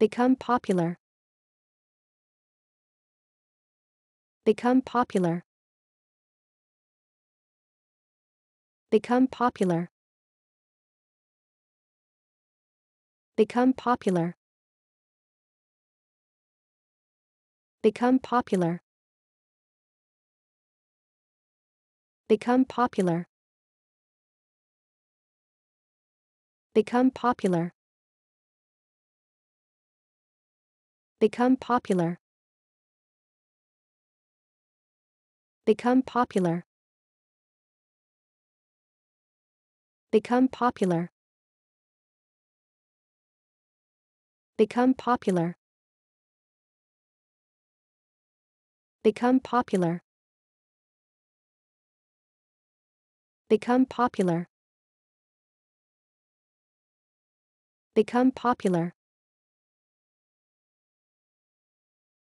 Become popular. Become popular. Become popular. Become popular. Become popular. Become popular. Become popular. Become popular. Become popular. Become popular. Become popular. Become popular. Become popular. Become popular.